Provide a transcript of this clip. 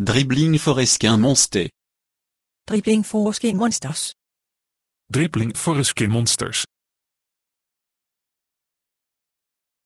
Dribbling Foreskin Monster. Dribbling Foreskin Monsters. Dribbling Foreskin Monsters.